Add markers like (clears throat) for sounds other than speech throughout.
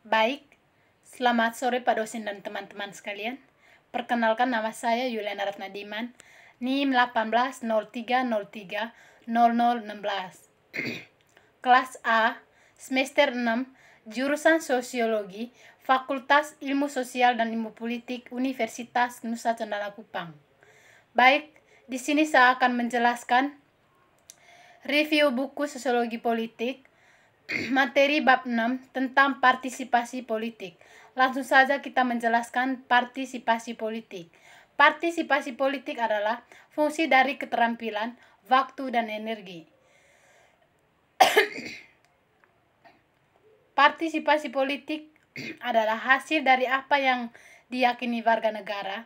Baik, selamat sore Pak dosen dan teman-teman sekalian. Perkenalkan nama saya Yuliana Ratnadiman, NIM 1803030016. (clears throat) Kelas A, semester 6, jurusan Sosiologi, Fakultas Ilmu Sosial dan Ilmu Politik Universitas Nusa Cendana Kupang. Baik, di sini saya akan menjelaskan review buku Sosiologi Politik materi bab 6 tentang partisipasi politik. Langsung saja kita menjelaskan partisipasi politik. Partisipasi politik adalah fungsi dari keterampilan, waktu, dan energi. (coughs) partisipasi politik (coughs) adalah hasil dari apa yang diyakini warga negara,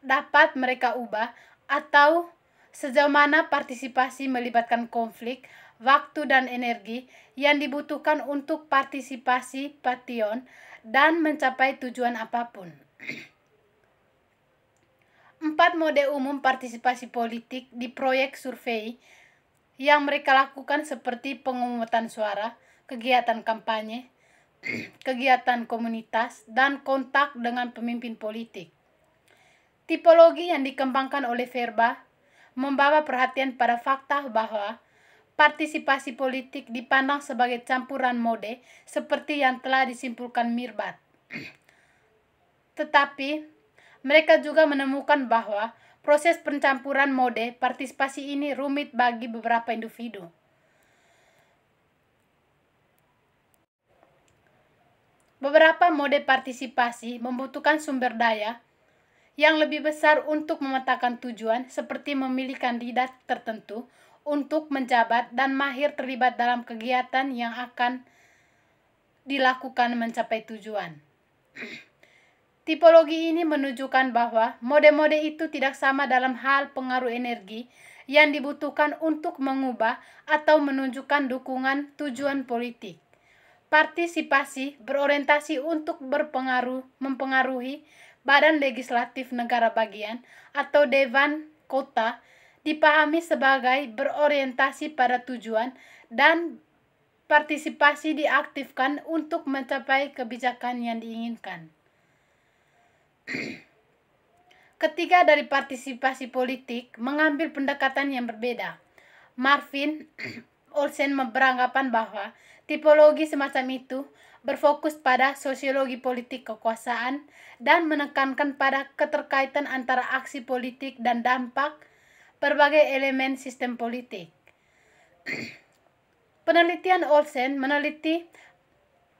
dapat mereka ubah, atau sejauh mana partisipasi melibatkan konflik, waktu dan energi yang dibutuhkan untuk partisipasi Pation dan mencapai tujuan apapun. (clears throat) Empat mode umum partisipasi politik di proyek survei yang mereka lakukan seperti pengumuman suara, kegiatan kampanye, (clears throat) kegiatan komunitas, dan kontak dengan pemimpin politik. Tipologi yang dikembangkan oleh Verba membawa perhatian pada fakta bahwa partisipasi politik dipandang sebagai campuran mode seperti yang telah disimpulkan Mirbat. (clears throat) Tetapi, mereka juga menemukan bahwa proses pencampuran mode partisipasi ini rumit bagi beberapa individu. Beberapa mode partisipasi membutuhkan sumber daya yang lebih besar untuk memetakan tujuan seperti memilih kandidat tertentu untuk menjabat dan mahir terlibat dalam kegiatan yang akan dilakukan mencapai tujuan. (clears throat) Tipologi ini menunjukkan bahwa mode-mode itu tidak sama dalam hal pengaruh energi yang dibutuhkan untuk mengubah atau menunjukkan dukungan tujuan politik. Partisipasi berorientasi untuk berpengaruh mempengaruhi badan legislatif negara bagian atau dewan kota dipahami sebagai berorientasi pada tujuan dan partisipasi diaktifkan untuk mencapai kebijakan yang diinginkan. (clears throat) Ketiga dari partisipasi politik mengambil pendekatan yang berbeda. Marvin (clears throat) Olsen beranggapan bahwa tipologi semacam itu berfokus pada sosiologi politik kekuasaan dan menekankan pada keterkaitan antara aksi politik dan dampak berbagai elemen sistem politik. (clears throat) Penelitian Olsen meneliti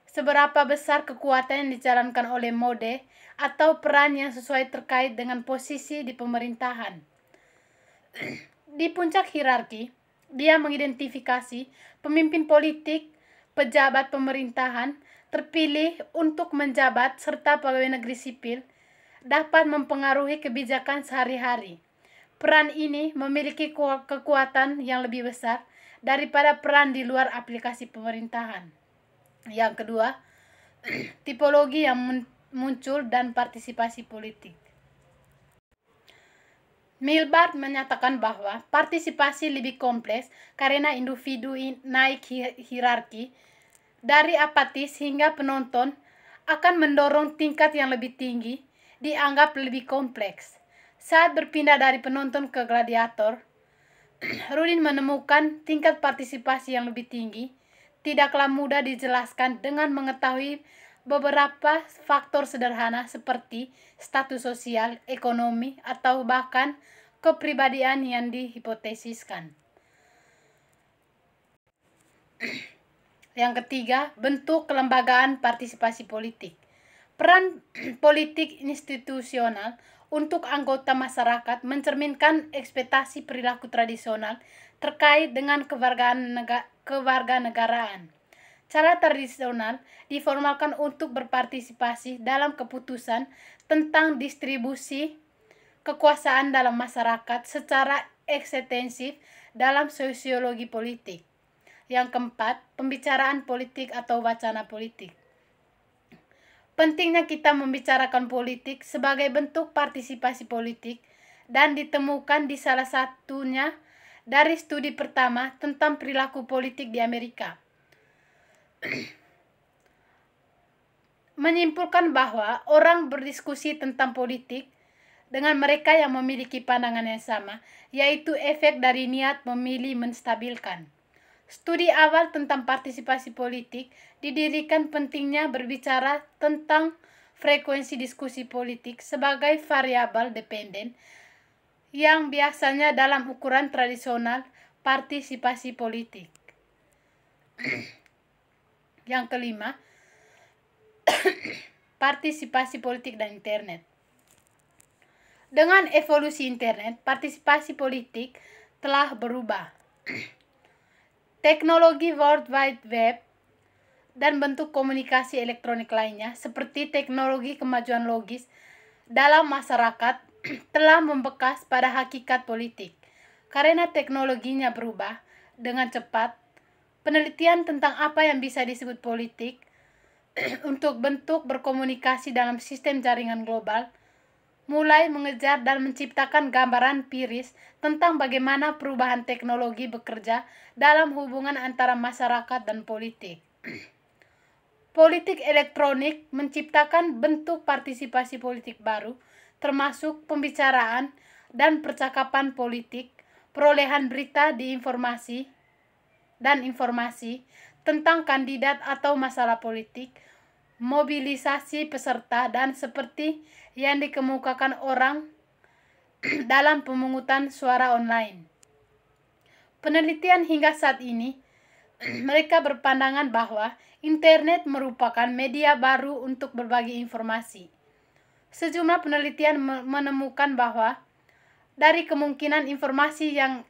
seberapa besar kekuatan yang dijalankan oleh mode atau peran yang sesuai terkait dengan posisi di pemerintahan. (clears throat) di puncak hierarki, dia mengidentifikasi pemimpin politik, pejabat pemerintahan, terpilih untuk menjabat serta pegawai negeri sipil dapat mempengaruhi kebijakan sehari-hari peran ini memiliki kekuatan yang lebih besar daripada peran di luar aplikasi pemerintahan. Yang kedua, (clears throat) tipologi yang muncul dan partisipasi politik. Milbart menyatakan bahwa partisipasi lebih kompleks karena individu naik hierarki dari apatis hingga penonton akan mendorong tingkat yang lebih tinggi dianggap lebih kompleks. Saat berpindah dari penonton ke gladiator, (clears throat) Rudin menemukan tingkat partisipasi yang lebih tinggi tidaklah mudah dijelaskan dengan mengetahui beberapa faktor sederhana seperti status sosial, ekonomi, atau bahkan kepribadian yang dihipotesiskan. (clears throat) Yang ketiga, bentuk kelembagaan partisipasi politik. Peran (clears throat) politik institusional untuk anggota masyarakat mencerminkan ekspektasi perilaku tradisional terkait dengan kewarganegaraan. Cara tradisional diformalkan untuk berpartisipasi dalam keputusan tentang distribusi kekuasaan dalam masyarakat secara eksistensif dalam sosiologi politik. Yang keempat, pembicaraan politik atau wacana politik. Pentingnya kita membicarakan politik sebagai bentuk partisipasi politik dan ditemukan di salah satunya dari studi pertama tentang perilaku politik di Amerika. Menyimpulkan bahwa orang berdiskusi tentang politik dengan mereka yang memiliki pandangan yang sama, yaitu efek dari niat memilih menstabilkan. Studi awal tentang partisipasi politik didirikan pentingnya berbicara tentang frekuensi diskusi politik sebagai variabel dependen yang biasanya dalam ukuran tradisional partisipasi politik. (clears throat) yang kelima, (clears throat) partisipasi politik dan internet. Dengan evolusi internet, partisipasi politik telah berubah. (clears throat) teknologi World Wide Web, dan bentuk komunikasi elektronik lainnya seperti teknologi kemajuan logis dalam masyarakat (clears throat) telah membekas pada hakikat politik. Karena teknologinya berubah dengan cepat, penelitian tentang apa yang bisa disebut politik (clears throat) untuk bentuk berkomunikasi dalam sistem jaringan global – mulai mengejar dan menciptakan gambaran piris tentang bagaimana perubahan teknologi bekerja dalam hubungan antara masyarakat dan politik. (clears throat) politik elektronik menciptakan bentuk partisipasi politik baru, termasuk pembicaraan dan percakapan politik, perolehan berita di informasi dan informasi tentang kandidat atau masalah politik, mobilisasi peserta dan seperti yang dikemukakan orang (clears throat) dalam pemungutan suara online. Penelitian hingga saat ini, (clears throat) mereka berpandangan bahwa internet merupakan media baru untuk berbagi informasi. Sejumlah penelitian menemukan bahwa dari kemungkinan informasi yang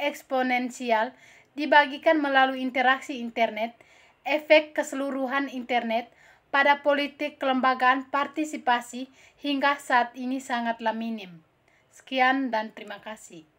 eksponensial dibagikan melalui interaksi internet, efek keseluruhan internet pada politik kelembagaan partisipasi hingga saat ini sangatlah minim. Sekian dan terima kasih.